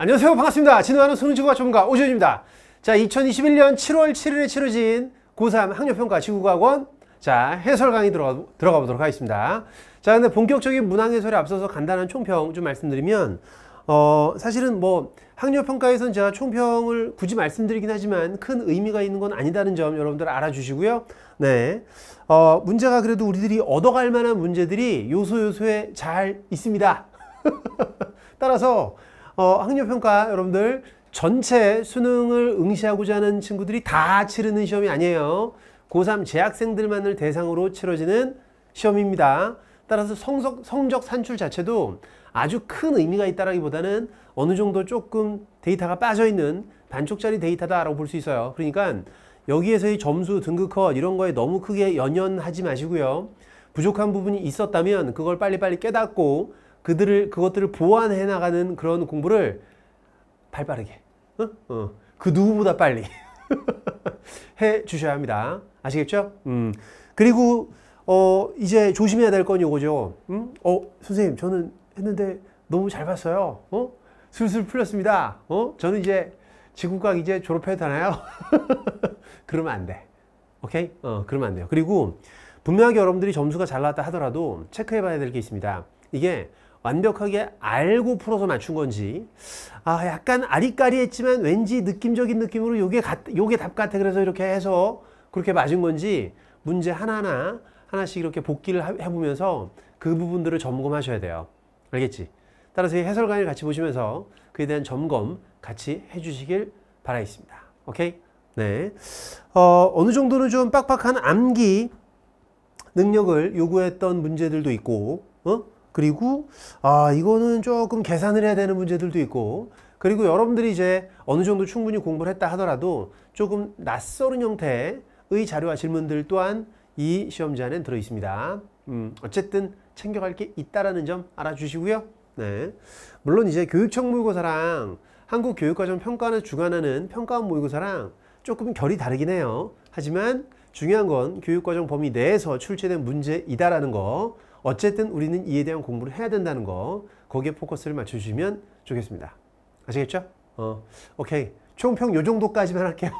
안녕하세요 반갑습니다 진호하는 수능지구가 전문가 오지입니다자 2021년 7월 7일에 치러진 고3 학력평가 지구과학원 자 해설 강의 들어가, 들어가 보도록 하겠습니다 자 근데 본격적인 문항 해설에 앞서서 간단한 총평 좀 말씀드리면 어 사실은 뭐 학력평가에선 제가 총평을 굳이 말씀드리긴 하지만 큰 의미가 있는 건 아니다는 점 여러분들 알아주시고요 네 어, 문제가 그래도 우리들이 얻어갈 만한 문제들이 요소요소에 잘 있습니다 따라서 어, 학력평가 여러분들 전체 수능을 응시하고자 하는 친구들이 다 치르는 시험이 아니에요. 고3 재학생들만을 대상으로 치러지는 시험입니다. 따라서 성적, 성적 산출 자체도 아주 큰 의미가 있다라기보다는 어느 정도 조금 데이터가 빠져있는 반쪽짜리 데이터다라고 볼 수 있어요. 그러니까 여기에서의 점수, 등급컷 이런 거에 너무 크게 연연하지 마시고요. 부족한 부분이 있었다면 그걸 빨리빨리 깨닫고 그들을 그것들을 보완해 나가는 그런 공부를 발빠르게 어? 어. 그 누구보다 빨리 해 주셔야 합니다. 아시겠죠? 음. 그리고 어 이제 조심해야 될 건 요거죠. 음? 어 선생님 저는 했는데 너무 잘 봤어요. 어? 슬슬 풀렸습니다. 어? 저는 이제 지구과학 이제 졸업해도 되나요? 그러면 안 돼. 오케이? 어, 그러면 안 돼요. 그리고 분명하게 여러분들이 점수가 잘 나왔다 하더라도 체크해 봐야 될 게 있습니다. 이게 완벽하게 알고 풀어서 맞춘 건지 아 약간 아리까리했지만 왠지 느낌적인 느낌으로 요게 같, 요게 답 같아 그래서 이렇게 해서 그렇게 맞은 건지 문제 하나하나 하나씩 이렇게 복기를 해보면서 그 부분들을 점검하셔야 돼요. 알겠지? 따라서 해설관을 같이 보시면서 그에 대한 점검 같이 해주시길 바라겠습니다. 오케이? 네. 어, 어느 정도는 좀 빡빡한 암기 능력을 요구했던 문제들도 있고, 어? 그리고 아 이거는 조금 계산을 해야 되는 문제들도 있고 그리고 여러분들이 이제 어느 정도 충분히 공부를 했다 하더라도 조금 낯설은 형태의 자료와 질문들 또한 이 시험지 안에 들어 있습니다. 음, 어쨌든 챙겨갈 게 있다라는 점 알아주시고요. 네. 물론 이제 교육청 모의고사랑 한국교육과정 평가는 주관하는 평가원 모의고사랑 조금 결이 다르긴 해요. 하지만 중요한 건 교육과정 범위 내에서 출제된 문제이다라는 거 어쨌든 우리는 이에 대한 공부를 해야 된다는 거 거기에 포커스를 맞춰주시면 좋겠습니다. 아시겠죠? 어, 오케이. 총평 요 정도까지만 할게요.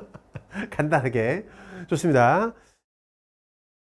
간단하게. 좋습니다.